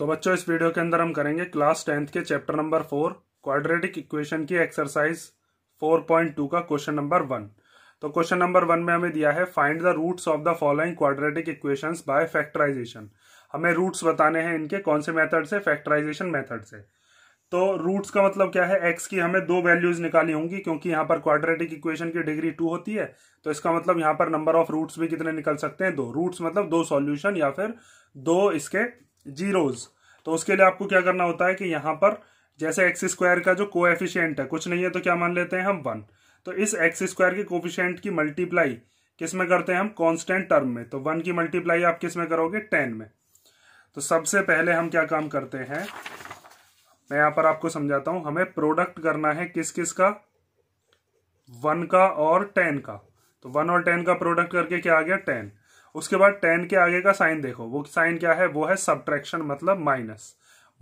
तो बच्चों इस वीडियो के अंदर हम करेंगे क्लास टेंथ के chapter number four quadratic equation की एक्सरसाइज फोर पॉइंट टू का क्वेश्चन नंबर वन तो क्वेश्चन नंबर वन में हमें दिया है find the roots of the following quadratic equation by factorisation हमें रूट्स बताने हैं इनके कौन से मेथड से फैक्टराइजेशन मेथड से तो रूट्स का मतलब क्या है एक्स की हमें दो वैल्यूज निकाली होंगी क्योंकि यहाँ पर क्वाड्रेटिक इक्वेशन की डिग्री टू होती है तो इसका मतलब यहाँ पर नंबर ऑफ रूट्स भी कितने निकल सकते हैं दो रूट्स मतलब दो सॉल्यूशन या फिर दो इसके जीरोज तो उसके लिए आपको क्या करना होता है कि यहां पर जैसे एक्स स्क्वायर का जो एफिशियंट है कुछ नहीं है तो क्या मान लेते हैं हम वन तो इस एक्स स्क्वायर के कोफिशियंट की मल्टीप्लाई किस में करते हैं हम कांस्टेंट टर्म में तो वन की मल्टीप्लाई आप किस में करोगे टेन में तो सबसे पहले हम क्या काम करते हैं मैं यहां पर आपको समझाता हूं हमें प्रोडक्ट करना है किस किस का वन का और टेन का तो वन और टेन का प्रोडक्ट करके क्या आ गया टेन उसके बाद टेन के आगे का साइन देखो वो साइन क्या है वो है सब्ट्रैक्शन मतलब माइनस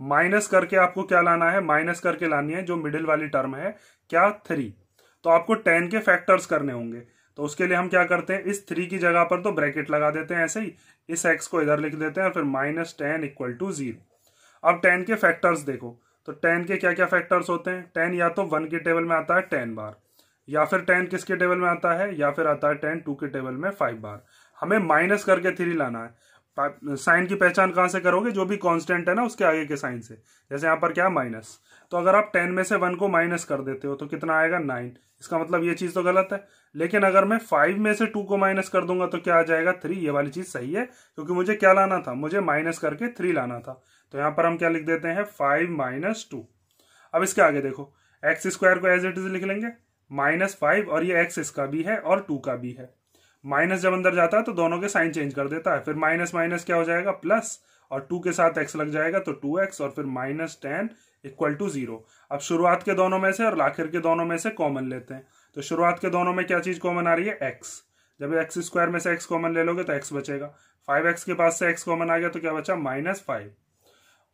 माइनस करके आपको क्या लाना है माइनस करके लानी है जो मिडिल वाली टर्म है क्या थ्री तो आपको टेन के फैक्टर्स करने होंगे तो उसके लिए हम क्या करते हैं इस थ्री की जगह पर तो ब्रैकेट लगा देते हैं ऐसे ही इस एक्स को इधर लिख देते हैं और फिर minus ten equal to zero अब टेन के फैक्टर्स देखो तो टेन के क्या क्या फैक्टर्स होते हैं टेन या तो वन के टेबल में आता है टेन बार या फिर टेन किसके टेबल में आता है या फिर आता है टेन टू के टेबल में फाइव बार हमें माइनस करके थ्री लाना है साइन की पहचान कहाँ से करोगे जो भी कांस्टेंट है ना उसके आगे के साइन से जैसे यहां पर क्या माइनस तो अगर आप टेन में से वन को माइनस कर देते हो तो कितना आएगा नाइन इसका मतलब ये चीज़ तो गलत है लेकिन अगर मैं फाइव में से टू को माइनस कर दूंगा तो क्या आ जाएगा थ्री ये वाली चीज़ सही है क्योंकि मुझे क्या लाना था मुझे माइनस करके थ्री लाना था तो यहाँ पर हम क्या लिख देते हैं फाइव माइनस टू अब इसके आगे देखो एक्स स्क्वायर को एज इट इज लिख लेंगे माइनस फाइव और ये एक्स इसका भी है और टू का भी है माइनस जब अंदर जाता है तो दोनों के साइन चेंज कर देता है फिर माइनस माइनस क्या हो जाएगा प्लस और टू के साथ एक्स लग जाएगा तो टू एक्स और फिर minus ten equal to zero अब शुरुआत के दोनों में से और आखिर के दोनों में से कॉमन लेते हैं तो शुरुआत के दोनों में क्या चीज कॉमन आ रही है एक्स जब एक्स स्क्वायर में से एक्स कॉमन ले लोगे तो एक्स बचेगा फाइव एक्स के पास से एक्स कॉमन आ गया तो क्या बचा माइनस फाइव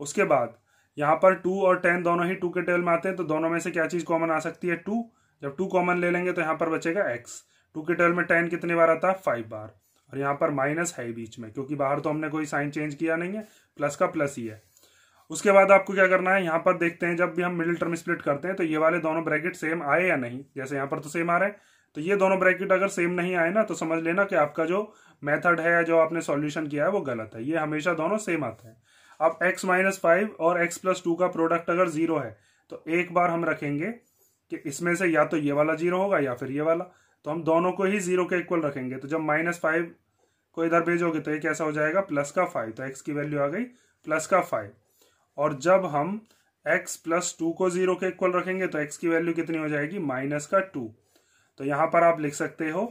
उसके बाद यहां पर टू और टेन दोनों ही टू के टेबल में आते हैं तो दोनों में से क्या चीज कॉमन आ सकती है टू जब टू कॉमन ले लेंगे तो यहां पर बचेगा एक्स टू के ट्वेल्व में टेन कितने बार आता है फाइव बार और यहाँ पर माइनस है बीच में क्योंकि बाहर तो हमने कोई साइन चेंज किया नहीं है प्लस का प्लस ही है उसके बाद आपको क्या करना है यहाँ पर देखते हैं जब भी हम मिडिल टर्म स्प्लिट करते हैं तो ये वाले दोनों ब्रैकेट सेम आए या नहीं जैसे यहाँ पर तो सेम आ रहे हैं तो ये दोनों ब्रैकेट अगर सेम नहीं आए ना तो समझ लेना कि आपका जो मेथड है या जो आपने सॉल्यूशन किया है वो गलत है ये हमेशा दोनों सेम आते हैं अब x माइनस फाइव और x प्लस टू का प्रोडक्ट अगर जीरो है तो एक बार हम रखेंगे कि इसमें से या तो ये वाला जीरो होगा या फिर ये वाला तो हम दोनों को ही जीरो के इक्वल रखेंगे तो जब माइनस फाइव को इधर भेजोगे तो ये कैसा हो जाएगा प्लस का फाइव तो एक्स की वैल्यू आ गई प्लस का फाइव और जब हम एक्स प्लस टू को जीरो के इक्वल रखेंगे तो एक्स की वैल्यू कितनी हो जाएगी माइनस का टू तो यहां पर आप लिख सकते हो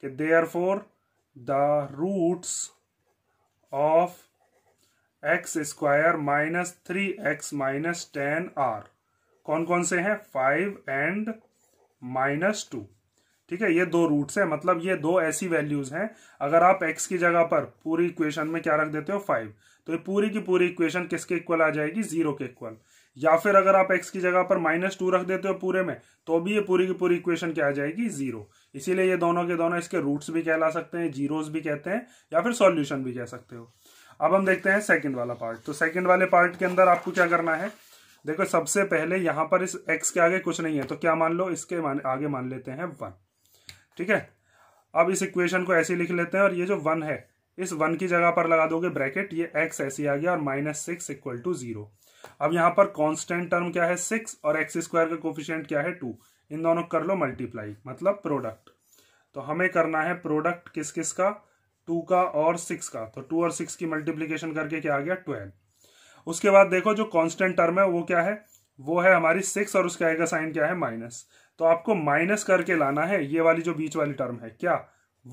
कि therefore the roots of x square minus three x minus ten are कौन कौन से हैं फाइव एंड माइनस टू ठीक है ये दो रूट्स है मतलब ये दो ऐसी वैल्यूज हैं अगर आप एक्स की जगह पर पूरी इक्वेशन में क्या रख देते हो फाइव तो ये पूरी की पूरी इक्वेशन किसके इक्वल आ जाएगी जीरो के इक्वल या फिर अगर आप एक्स की जगह पर माइनस टू रख देते हो पूरे में तो भी ये पूरी की पूरी इक्वेशन क्या आ जाएगी जीरो इसीलिए ये दोनों के दोनों इसके रूट्स भी कहला सकते हैं जीरोज भी कहते हैं या फिर सॉल्यूशन भी कह सकते हो अब हम देखते हैं सेकंड वाला पार्ट तो सेकंड वाले पार्ट के अंदर आपको क्या करना है देखो सबसे पहले यहां पर इस एक्स के आगे कुछ नहीं है तो क्या मान लो इसके आगे मान लेते हैं वन ठीक है अब इस इक्वेशन को ऐसे लिख लेते हैं और ये जो वन है इस वन की जगह पर लगा दोगे ब्रैकेट ये एक्स ऐसे आ गया और minus six equal to zero अब यहां पर कांस्टेंट टर्म क्या है सिक्स और एक्स स्क्वायर का कोफिशियंट क्या है टू इन दोनों कर लो मल्टीप्लाई मतलब प्रोडक्ट तो हमें करना है प्रोडक्ट किस किस का टू का और सिक्स का तो टू और सिक्स की मल्टीप्लीकेशन करके क्या आ गया ट्वेल्व उसके बाद देखो जो कॉन्स्टेंट टर्म है वो क्या है वो है हमारी सिक्स और उसका आएगा साइन क्या है माइनस तो आपको माइनस करके लाना है ये वाली जो बीच वाली टर्म है क्या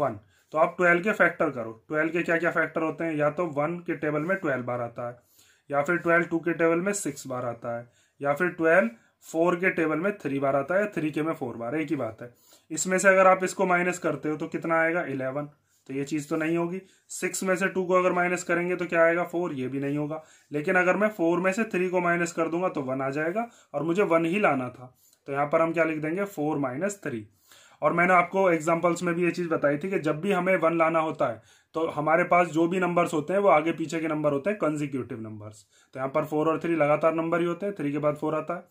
वन तो आप ट्वेल्व के फैक्टर करो ट्वेल्व के क्या क्या फैक्टर होते हैं या तो वन के टेबल में ट्वेल्व बार आता है या फिर ट्वेल्व टू के टेबल में सिक्स बार आता है या फिर ट्वेल्व फोर के टेबल में थ्री बार आता है या थ्री के में फोर बार एक ही बात है इसमें से अगर आप इसको माइनस करते हो तो कितना आएगा इलेवन तो ये चीज तो नहीं होगी सिक्स में से टू को अगर माइनस करेंगे तो क्या आएगा फोर ये भी नहीं होगा लेकिन अगर मैं फोर में से थ्री को माइनस कर दूंगा तो वन आ जाएगा और मुझे वन ही लाना था तो यहाँ पर हम क्या लिख देंगे फोर माइनस थ्री और मैंने आपको एग्जाम्पल्स में भी ये चीज बताई थी कि जब भी हमें वन लाना होता है तो हमारे पास जो भी नंबर्स होते हैं वो आगे पीछे के नंबर होते हैं कंजिक्यूटिव नंबर्स तो यहाँ पर फोर और थ्री लगातार नंबर ही होते हैं थ्री के बाद फोर आता है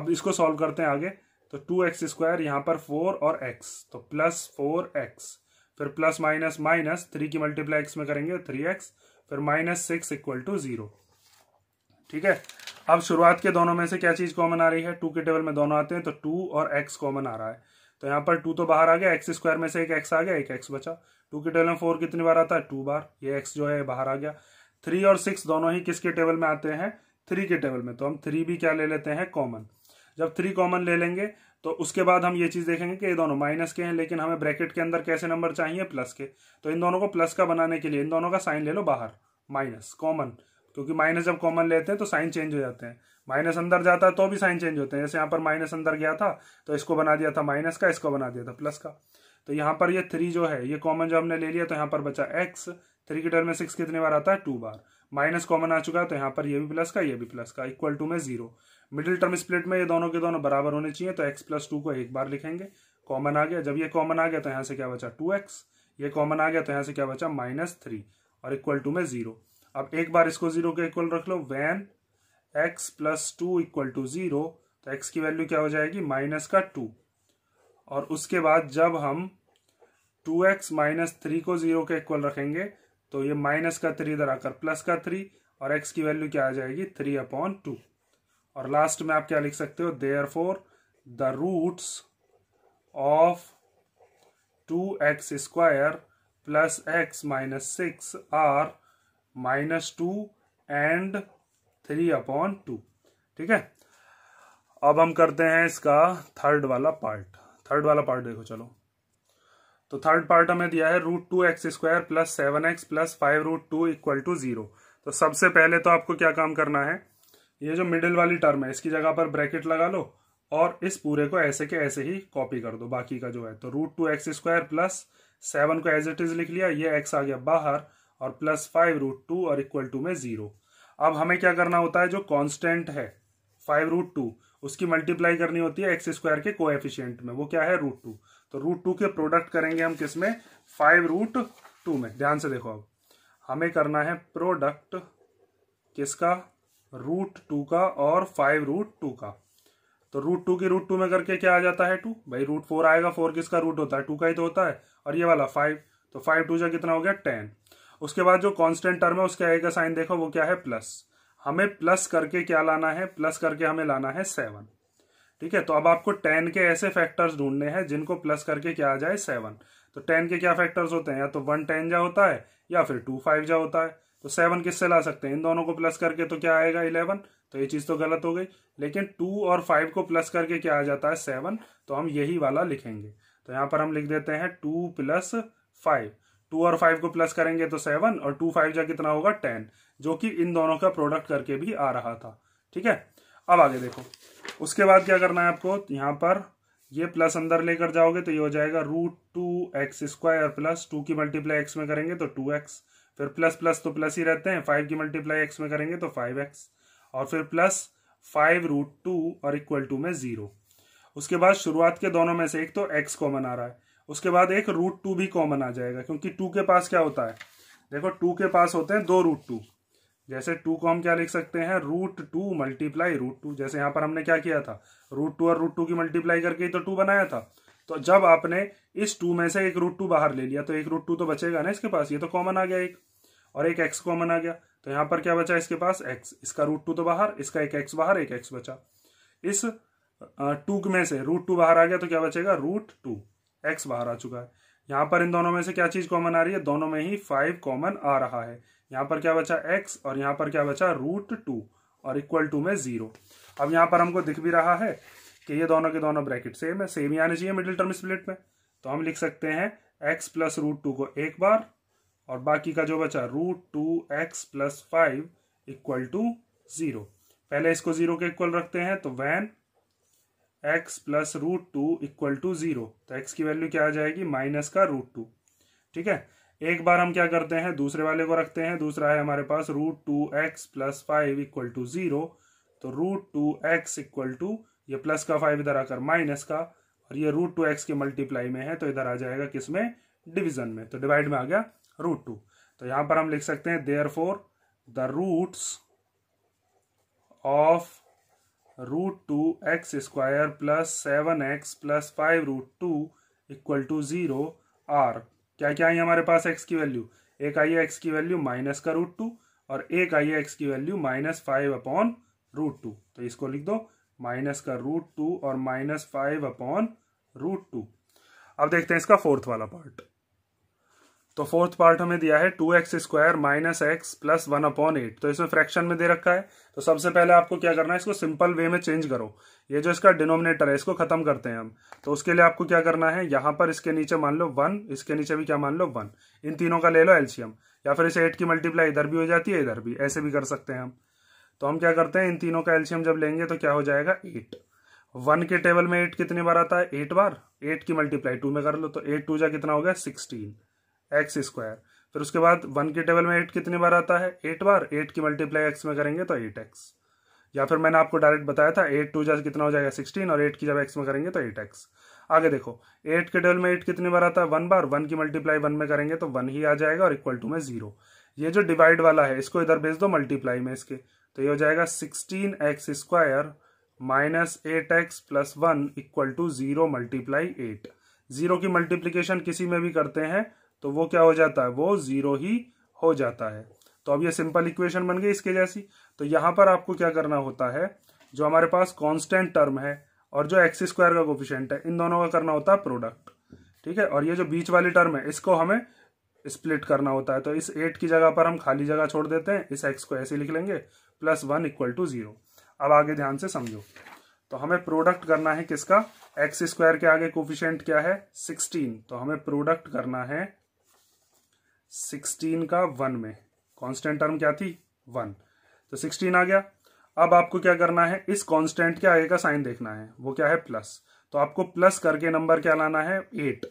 अब इसको सॉल्व करते हैं आगे तो टू एक्स स्क्वायर यहाँ पर फोर और एक्स तो प्लस फोर एक्स फिर प्लस माइनस माइनस थ्री की मल्टीप्लाई एक्स में करेंगे थ्री एक्स फिर minus six equal to zero ठीक है अब शुरुआत के दोनों में से क्या चीज कॉमन आ रही है टू के टेबल में दोनों आते हैं तो टू और एक्स कॉमन आ रहा है तो यहाँ पर टू तो बाहर आ गया एक्स स्क्वायर में से एक एक्स आ गया एक एक्स बचा टू के टेबल में फोर कितनी बार आता है टू बार ये एक्स जो है बाहर आ गया थ्री और सिक्स दोनों ही किसके टेबल में आते हैं थ्री के टेबल में तो हम थ्री भी क्या ले लेते हैं कॉमन जब थ्री कॉमन ले लेंगे तो उसके बाद हम ये चीज़ देखेंगे कि ये दोनों माइनस के हैं लेकिन हमें ब्रैकेट के अंदर कैसे नंबर चाहिए प्लस के तो इन दोनों को प्लस का बनाने के लिए इन दोनों का साइन ले लो बाहर माइनस कॉमन क्योंकि माइनस जब कॉमन लेते हैं तो साइन चेंज हो जाते हैं माइनस अंदर जाता है तो भी साइन चेंज होते हैं जैसे यहाँ पर माइनस अंदर गया था तो इसको बना दिया था माइनस का इसको बना दिया था प्लस का तो यहाँ पर ये थ्री जो है ये कॉमन जो हमने ले लिया तो यहाँ पर बचा एक्स थ्री के टर्म में सिक्स कितने बार आता है टू बार माइनस कॉमन आ चुका है तो यहाँ पर ये भी प्लस का ये भी प्लस का इक्वल टू में जीरो मिडिल टर्म स्प्लिट में ये दोनों के दोनों बराबर होने चाहिए तो एक्स प्लस टू को एक बार लिखेंगे कॉमन आ गया जब ये कॉमन आ गया तो यहाँ से क्या बचा टू एक्स ये कॉमन आ गया तो यहाँ से क्या बचा माइनस थ्री और इक्वल टू में जीरो अब एक बार इसको जीरो के इक्वल रख लो when x plus two equal to zero तो एक्स की वैल्यू क्या हो जाएगी माइनस का टू और उसके बाद जब हम टू एक्स माइनस थ्री को जीरो के इक्वल रखेंगे तो ये माइनस का थ्री इधर आकर प्लस का थ्री और एक्स की वैल्यू क्या आ जाएगी थ्री अपॉन टू और लास्ट में आप क्या लिख सकते हो therefore the roots of two x square plus x minus six are minus two and three upon two ठीक है अब हम करते हैं इसका थर्ड वाला पार्ट थर्ड वाला पार्ट देखो चलो तो थर्ड पार्ट हमें दिया है root two x square plus seven x plus five root two equal to zero तो सबसे पहले तो आपको क्या काम करना है ये जो मिडिल वाली टर्म है इसकी जगह पर ब्रैकेट लगा लो और इस पूरे को ऐसे के ऐसे ही कॉपी कर दो बाकी का जो है तो root two x square plus seven को एज इट इज लिख लिया ये एक्स आ गया बाहर और प्लस फाइव रूट टू और इक्वल टू में जीरो अब हमें क्या करना होता है जो कांस्टेंट है फाइव रूट टू उसकी मल्टीप्लाई करनी होती है एक्स स्क्वायर के कोएफिशिएंट में वो क्या है रूट टू तो रूट टू के प्रोडक्ट करेंगे हम किस में फाइव रूट टू में ध्यान से देखो अब हमें करना है प्रोडक्ट किसका रूट टू का और फाइव रूट टू का तो रूट टू के रूट टू में करके क्या आ जाता है टू भाई रूट फोर आएगा फोर किसका रूट होता है टू का ही तो होता है और ये वाला फाइव तो फाइव टू जो कितना हो गया टेन उसके बाद जो कांस्टेंट टर्म है उसके आएगा साइन देखो वो क्या है प्लस हमें प्लस करके क्या लाना है प्लस करके हमें लाना है सेवन ठीक है तो अब आपको टेन के ऐसे फैक्टर्स ढूंढने हैं जिनको प्लस करके क्या आ जाए सेवन तो टेन के क्या फैक्टर्स होते हैं या तो वन टेन जा होता है या फिर टू फाइव जा होता है तो सेवन किससे ला सकते हैं इन दोनों को प्लस करके तो क्या आएगा इलेवन तो ये चीज़ तो गलत हो गई लेकिन टू और फाइव को प्लस करके क्या आ जाता है सेवन तो हम यही वाला लिखेंगे तो यहाँ पर हम लिख देते हैं टू प्लस फाइव टू और फाइव को प्लस करेंगे तो सेवन और टू फाइव जा कितना होगा टेन जो कि इन दोनों का प्रोडक्ट करके भी आ रहा था ठीक है अब आगे देखो उसके बाद क्या करना है आपको यहाँ पर ये प्लस अंदर लेकर जाओगे तो ये हो जाएगा root two x square plus two की मल्टीप्लाई एक्स में करेंगे तो टू एक्स फिर प्लस प्लस तो प्लस ही रहते हैं फाइव की मल्टीप्लाई एक्स में करेंगे तो फाइव एक्स और फिर प्लस फाइव रूट टू और इक्वल टू में जीरो उसके बाद शुरुआत के दोनों में से एक तो एक्स कॉमन आ रहा है उसके बाद एक रूट टू भी कॉमन आ जाएगा क्योंकि टू के पास क्या होता है देखो टू के पास होते हैं दो रूट टू जैसे टू को हम क्या लिख सकते हैं root two multiply root two जैसे यहां पर हमने क्या किया था रूट टू और रूट टू की मल्टीप्लाई करके ही तो टू बनाया था तो जब आपने इस टू में से एक रूट टू बाहर ले लिया तो एक रूट टू तो बचेगा ना इसके पास ये तो कॉमन आ गया एक और एक एक्स कॉमन आ गया तो यहां पर क्या बचा इसके पास एक्स इसका रूट टू तो बाहर इसका एक एक्स बाहर एक एक्स बचा इस टू में से रूट टू बाहर आ गया तो क्या बचेगा रूट टू एक्स बाहर आ चुका है यहां पर इन दोनों में से क्या चीज कॉमन आ रही है दोनों में ही फाइव कॉमन आ रहा है यहां पर क्या बचा एक्स और यहां पर क्या बचा रूट टू और इक्वल टू में जीरो अब यहां पर हमको दिख भी रहा है कि ये दोनों के दोनों ब्रैकेट सेम है सेम ही आने चाहिए मिडिल टर्म स्प्लिट में तो हम लिख सकते हैं एक्स प्लस रूट टू को एक बार और बाकी का जो बचा root two x plus five equal to zero पहले इसको जीरो के इक्वल रखते हैं तो when x plus root two equal to zero तो एक्स की वैल्यू क्या आ जाएगी माइनस का रूट टू ठीक है एक बार हम क्या करते हैं दूसरे वाले को रखते हैं दूसरा है हमारे पास root two x plus five equal to zero तो root two x equal to ये प्लस का फाइव इधर आकर माइनस का और ये रूट टू एक्स के मल्टीप्लाई में है तो इधर आ जाएगा किस में डिविजन में तो डिवाइड में आ गया रूट टू तो यहां पर हम लिख सकते हैं therefore the roots of root two x square plus seven x plus five root two equal to zero are क्या क्या आई हमारे पास एक्स की वैल्यू एक आई है एक्स की वैल्यू माइनस का रूट टू और एक आई है एक्स की value minus five upon root two तो इसको लिख दो माइनस का रूट टू और minus five upon root two अब देखते हैं इसका फोर्थ वाला पार्ट तो फोर्थ पार्ट हमें दिया है two x square minus x plus one upon eight तो इसमें फ्रैक्शन में दे रखा है तो सबसे पहले आपको क्या करना है इसको सिंपल वे में चेंज करो ये जो इसका डिनोमिनेटर है इसको खत्म करते हैं हम तो उसके लिए आपको क्या करना है यहां पर इसके नीचे मान लो वन इसके नीचे भी क्या मान लो वन इन तीनों का ले लो एल्शियम या फिर इसे एट की मल्टीप्लाई इधर भी हो जाती है इधर भी ऐसे भी कर सकते हैं हम तो हम क्या करते हैं इन तीनों का एल्शियम जब लेंगे तो क्या हो जाएगा एट वन के टेबल में एट कितनी बार आता है एट बार एट की मल्टीप्लाई टू में कर लो तो एट टू जा कितना हो गया सिक्सटीन एक्स स्क्वायर फिर उसके बाद वन के टेबल में एट कितनी बार आता है एट बार एट की मल्टीप्लाई एक्स में करेंगे तो एट एक्स या फिर मैंने आपको डायरेक्ट बताया था एट टू जैसे कितना हो जाएगा सिक्सटीन और एट की जब एक्स में करेंगे तो एट एक्स आगे देखो एट के टेबल में एट कितनी बार आता है वन बार वन की मल्टीप्लाई वन में करेंगे तो वन ही आ जाएगा और इक्वल टू में जीरो ये जो डिवाइड वाला है इसको इधर भेज दो मल्टीप्लाई में इसके तो ये हो जाएगा sixteen x square minus eight x plus one equal to zero multiply eight zero की मल्टीप्लीकेशन किसी में भी करते हैं तो वो क्या हो जाता है वो जीरो ही हो जाता है तो अब ये सिंपल इक्वेशन बन गई इसके जैसी तो यहां पर आपको क्या करना होता है जो हमारे पास कांस्टेंट टर्म है और जो एक्स स्क्वायर का कोफिशियंट है इन दोनों का करना होता है प्रोडक्ट ठीक है और ये जो बीच वाली टर्म है इसको हमें स्प्लिट करना होता है तो इस एट की जगह पर हम खाली जगह छोड़ देते हैं इस एक्स को ऐसे लिख लेंगे plus one equal to zero अब आगे ध्यान से समझो तो हमें प्रोडक्ट करना है किसका एक्स स्क्वायर के आगे कोफिशेंट क्या है सिक्सटीन तो हमें प्रोडक्ट करना है सिक्सटीन का वन में कांस्टेंट टर्म क्या थी वन तो सिक्सटीन आ गया अब आपको क्या करना है इस कांस्टेंट के आगे का साइन देखना है वो क्या है प्लस तो आपको प्लस करके नंबर क्या लाना है एट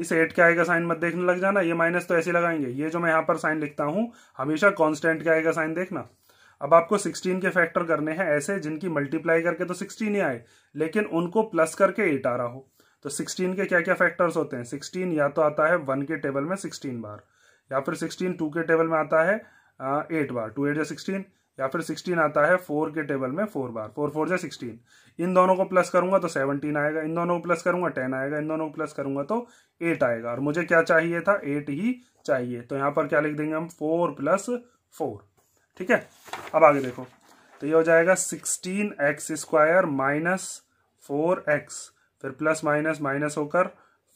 इस एट के आगे का साइन मत देखने लग जाना ये माइनस तो ऐसे लगाएंगे ये जो मैं यहां पर साइन लिखता हूं हमेशा कॉन्स्टेंट के आगे का साइन देखना अब आपको 16 के फैक्टर करने हैं ऐसे जिनकी मल्टीप्लाई करके तो 16 ही आए लेकिन उनको प्लस करके 8 आ रहा हो तो 16 के क्या क्या फैक्टर्स होते हैं 16 या तो आता है 1 के टेबल में 16 बार या फिर सिक्सटीन टू के टेबल में आता है एट बार टू एट या सिक्सटीन या फिर सिक्सटीन आता है फोर के टेबल में फोर बार फोर फोर या सिक्सटीन इन दोनों को प्लस करूंगा तो सेवनटीन आएगा इन दोनों को प्लस करूंगा टेन आएगा इन दोनों को प्लस करूंगा तो एट आएगा और मुझे क्या चाहिए था एट ही चाहिए तो यहां पर क्या लिख देंगे हम फोर प्लस फोर ठीक है अब आगे देखो तो ये हो जाएगा sixteen x square minus four x फिर प्लस माइनस माइनस होकर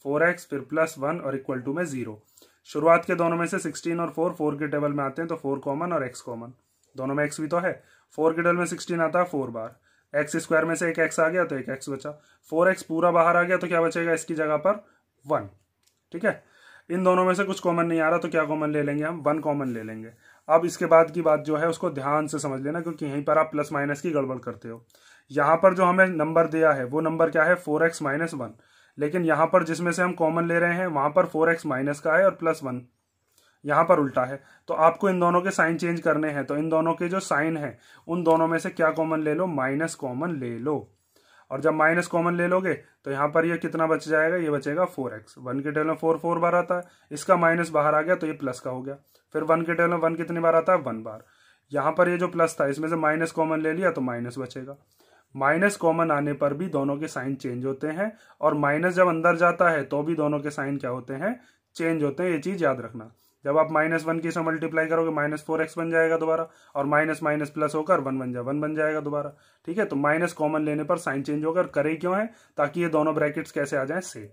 फोर एक्स फिर प्लस वन और इक्वल टू में जीरो शुरुआत के दोनों में से सिक्सटीन और फोर फोर के टेबल में आते हैं तो फोर कॉमन और एक्स कॉमन दोनों में एक्स भी तो है फोर के टेबल में सिक्सटीन आता है फोर बार एक्स स्क्वायर में से एक एक्स आ गया तो एक एक्स बचा फोर एक्स पूरा बाहर आ गया तो क्या बचेगा इसकी जगह पर वन ठीक है इन दोनों में से कुछ कॉमन नहीं आ रहा तो क्या कॉमन ले लेंगे हम वन कॉमन ले लेंगे अब इसके बाद की बात जो है उसको ध्यान से समझ लेना क्योंकि यहीं पर आप प्लस माइनस की गड़बड़ करते हो यहाँ पर जो हमें नंबर दिया है वो नंबर क्या है फोर एक्स माइनस वन लेकिन यहां पर जिसमें से हम कॉमन ले रहे हैं वहां पर फोर एक्स माइनस का है और प्लस वन यहां पर उल्टा है तो आपको इन दोनों के साइन चेंज करने हैं तो इन दोनों के जो साइन है उन दोनों में से क्या कॉमन ले लो माइनस कॉमन ले लो और जब माइनस कॉमन ले लोगे तो यहां पर ये कितना बच जाएगा ये बचेगा फोर एक्स वन के टेल में फोर फोर बार आता है इसका माइनस बाहर आ गया तो ये प्लस का हो गया फिर वन के टेल में वन कितनी बार आता है वन बार यहां पर ये जो प्लस था इसमें से माइनस कॉमन ले लिया तो माइनस बचेगा माइनस कॉमन आने पर भी दोनों के साइन चेंज होते हैं और माइनस जब अंदर जाता है तो भी दोनों के साइन क्या होते हैं चेंज होते हैं ये चीज याद रखना जब आप माइनस वन की से मल्टीप्लाई करोगे माइनस फोर एक्स बन जाएगा दोबारा और माइनस माइनस प्लस होकर वन बन जाए वन बन जाएगा दोबारा ठीक है तो माइनस कॉमन लेने पर साइन चेंज होकर करे क्यों है ताकि ये दोनों ब्रैकेट्स कैसे आ जाए सेम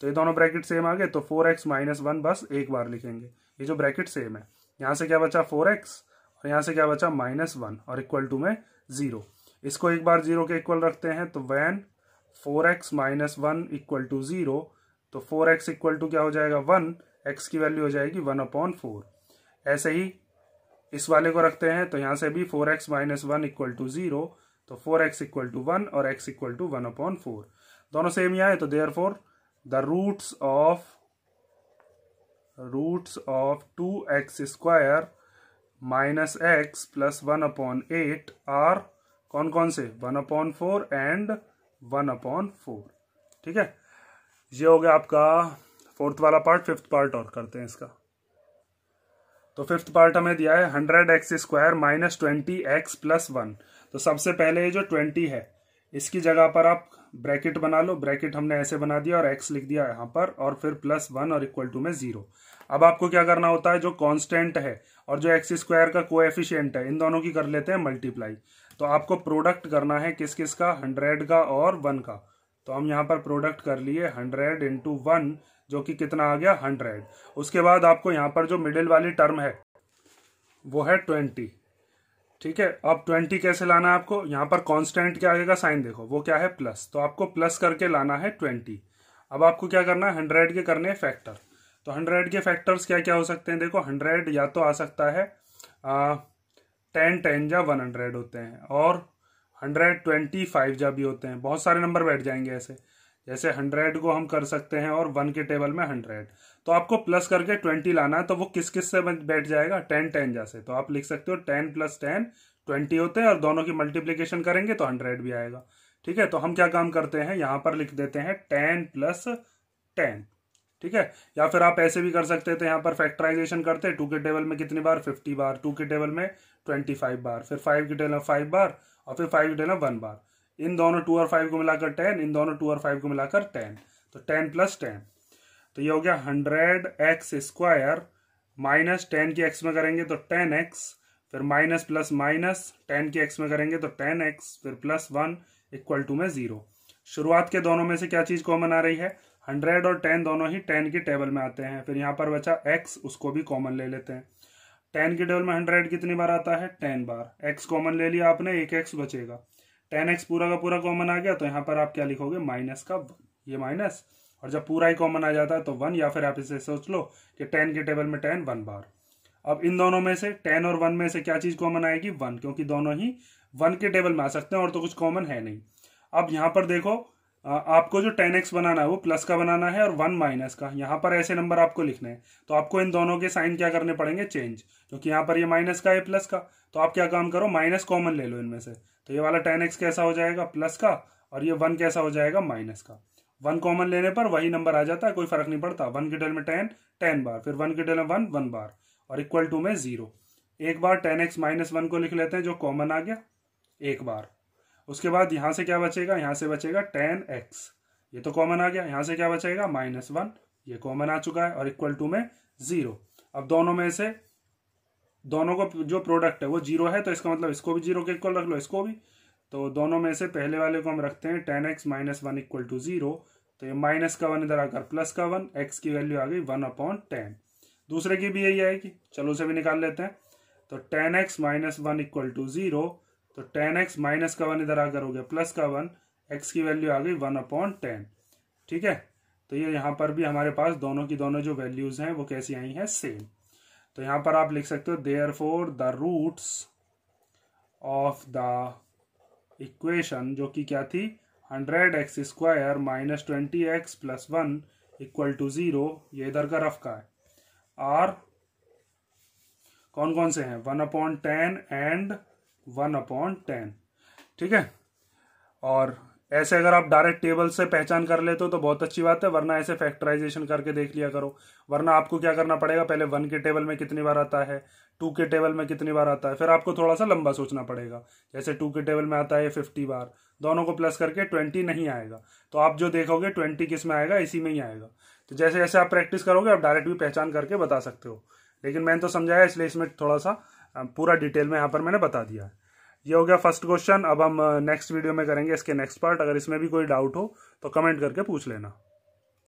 तो ये दोनों ब्रैकेट सेम आ गए तो फोर एक्स माइनस वन बस एक बार लिखेंगे ये जो ब्रैकेट सेम है यहां से क्या बचा फोर एक्स और यहाँ से क्या बचा माइनस वन और इक्वल टू में जीरो इसको एक बार जीरो के इक्वल रखते हैं तो when four x minus one equal to zero तो फोर एक्स इक्वल टू क्या हो जाएगा वन एक्स की वैल्यू हो जाएगी वन अपॉन फोर ऐसे ही इस वाले को रखते हैं तो यहाँ से भी four x minus one equal to zero तो four x equal to one और x equal to one upon four दोनों सेम ही आए तो therefore the roots of roots of two x square minus x plus one upon eight are कौन कौन से one upon four and one upon four ठीक है ये हो गया आपका फोर्थ वाला पार्ट फिफ्थ पार्ट और करते हैं इसका तो फिफ्थ पार्ट हमें दिया है hundred x square minus twenty x plus one तो सबसे पहले ये जो ट्वेंटी है इसकी जगह पर आप ब्रैकेट बना लो ब्रैकेट हमने ऐसे बना दिया और एक्स लिख दिया यहां पर और फिर प्लस वन और इक्वल टू में जीरो अब आपको क्या करना होता है जो कांस्टेंट है और जो एक्स स्क्वायर का कोएफिशिएंट है इन दोनों की कर लेते हैं मल्टीप्लाई तो आपको प्रोडक्ट करना है किस किस का हंड्रेड का और वन का तो हम यहाँ पर प्रोडक्ट कर लिए हंड्रेड इंटू वन जो कि कितना आ गया हंड्रेड उसके बाद आपको यहाँ पर जो मिडिल वाली टर्म है वो है ट्वेंटी ठीक है अब ट्वेंटी कैसे लाना है आपको यहाँ पर कांस्टेंट क्या आएगा साइन देखो वो क्या है प्लस तो आपको प्लस करके लाना है ट्वेंटी अब आपको क्या करना है हंड्रेड के करने हैं फैक्टर तो हंड्रेड के फैक्टर्स क्या क्या हो सकते हैं देखो हंड्रेड या तो आ सकता है आ, टेन टेन जा वन हंड्रेड होते हैं और हंड्रेड ट्वेंटी फाइव जा भी होते हैं बहुत सारे नंबर बैठ जाएंगे ऐसे जैसे हंड्रेड को हम कर सकते हैं और वन के टेबल में हंड्रेड तो आपको प्लस करके ट्वेंटी लाना है तो वो किस किस से बैठ जाएगा टेन टेन जैसे तो आप लिख सकते हो टेन प्लस टेन ट्वेंटी होते हैं और दोनों की मल्टीप्लीकेशन करेंगे तो हंड्रेड भी आएगा ठीक है तो हम क्या काम करते हैं यहाँ पर लिख देते हैं टेन प्लस टेन ठीक है या फिर आप ऐसे भी कर सकते थे यहाँ पर फैक्टराइजेशन करते टू के टेबल में कितनी बार फिफ्टी बार टू के टेबल में ट्वेंटी फाइव बार फिर फाइव के टेबल में फाइव बार और फिर फाइव के टेबल में वन बार इन दोनों टू और फाइव को मिलाकर टेन इन दोनों टू और फाइव को मिलाकर टेन तो टेन प्लस टेन तो ये हो गया hundred x square minus ten की एक्स में करेंगे तो टेन एक्स फिर माइनस प्लस माइनस टेन की एक्स में करेंगे तो टेन एक्स फिर प्लस वन इक्वल टू में जीरो शुरुआत के दोनों में से क्या चीज़ कॉमन आ रही है हंड्रेड और टेन दोनों ही टेन की टेबल में आते हैं फिर यहाँ पर बचा एक्स उसको भी कॉमन ले लेते हैं टेन की टेबल में हंड्रेड कितनी बार आता है टेन बार एक्स कॉमन ले लिया आपने एक एक्स बचेगा टेन एक्स पूरा का पूरा कॉमन आ गया तो यहाँ पर आप क्या लिखोगे माइनस का वन ये माइनस और जब पूरा ही कॉमन आ जाता है तो वन या फिर आप इसे सोच लो कि टेन की टेबल में टेन वन बार अब इन दोनों में से टेन और वन में से क्या चीज़ कॉमन आएगी वन क्योंकि दोनों ही वन के टेबल में आ सकते हैं और तो कुछ कॉमन है नहीं अब यहाँ पर देखो आपको जो टेन एक्स बनाना है वो प्लस का बनाना है और वन माइनस का यहाँ पर ऐसे नंबर आपको लिखने हैं तो आपको इन दोनों के साइन क्या करने पड़ेंगे चेंज क्योंकि यहाँ पर ये माइनस का है प्लस का तो आप क्या काम करो माइनस कॉमन ले लो इनमें से तो ये वाला टेन एक्स कैसा हो जाएगा प्लस का और ये वन कैसा हो जाएगा माइनस का वन कॉमन लेने पर वही नंबर आ जाता है कोई फर्क नहीं पड़ता वन के डेल में टेन टेन बार फिर वन के डेल में वन वन बार और इक्वल टू में जीरो एक बार टेन एक्स माइनस वन को लिख लेते हैं जो कॉमन आ गया एक बार उसके बाद यहाँ से क्या बचेगा यहाँ से बचेगा टेन एक्स ये तो कॉमन आ गया यहाँ से क्या बचेगा माइनस वन ये कॉमन आ चुका है और इक्वल टू में जीरो अब दोनों में से दोनों को जो प्रोडक्ट है वो जीरो है तो इसका मतलब इसको भी जीरो के इक्वल रख लो इसको भी तो दोनों में से पहले वाले को हम रखते हैं ten x minus one equal to zero तो ये माइनस का वन इधर आकर प्लस का वन एक्स की वैल्यू आ गई वन अपॉन टेन दूसरे की भी यही आएगी चलो उसे भी निकाल लेते हैं तो ten x minus one equal to zero तो टेन एक्स माइनस का वन इधर आकर हो गया प्लस का वन एक्स की वैल्यू आ गई वन अपॉन टेन ठीक है तो ये यहाँ पर भी हमारे पास दोनों की दोनों जो वैल्यूज हैं वो कैसी आई हैं सेम तो यहाँ पर आप लिख सकते हो therefore the roots of the equation जो कि क्या थी hundred x square minus twenty x plus one equal to zero ये इधर का रफ का है आर कौन कौन से हैं one upon ten and one upon ten ठीक है और ऐसे अगर आप डायरेक्ट टेबल से पहचान कर लेते हो तो बहुत अच्छी बात है वरना ऐसे फैक्टराइजेशन करके देख लिया करो वरना आपको क्या करना पड़ेगा पहले वन के टेबल में कितनी बार आता है टू के टेबल में कितनी बार आता है फिर आपको थोड़ा सा लंबा सोचना पड़ेगा जैसे टू के टेबल में आता है फिफ्टी बार दोनों को प्लस करके ट्वेंटी नहीं आएगा तो आप जो देखोगे ट्वेंटी किस में आएगा इसी में ही आएगा तो जैसे जैसे आप प्रैक्टिस करोगे आप डायरेक्ट भी पहचान करके बता सकते हो लेकिन मैंने तो समझाया इसलिए इसमें थोड़ा सा पूरा डिटेल में यहाँ पर मैंने बता दिया है ये हो गया फर्स्ट क्वेश्चन अब हम नेक्स्ट वीडियो में करेंगे इसके नेक्स्ट पार्ट अगर इसमें भी कोई डाउट हो तो कमेंट करके पूछ लेना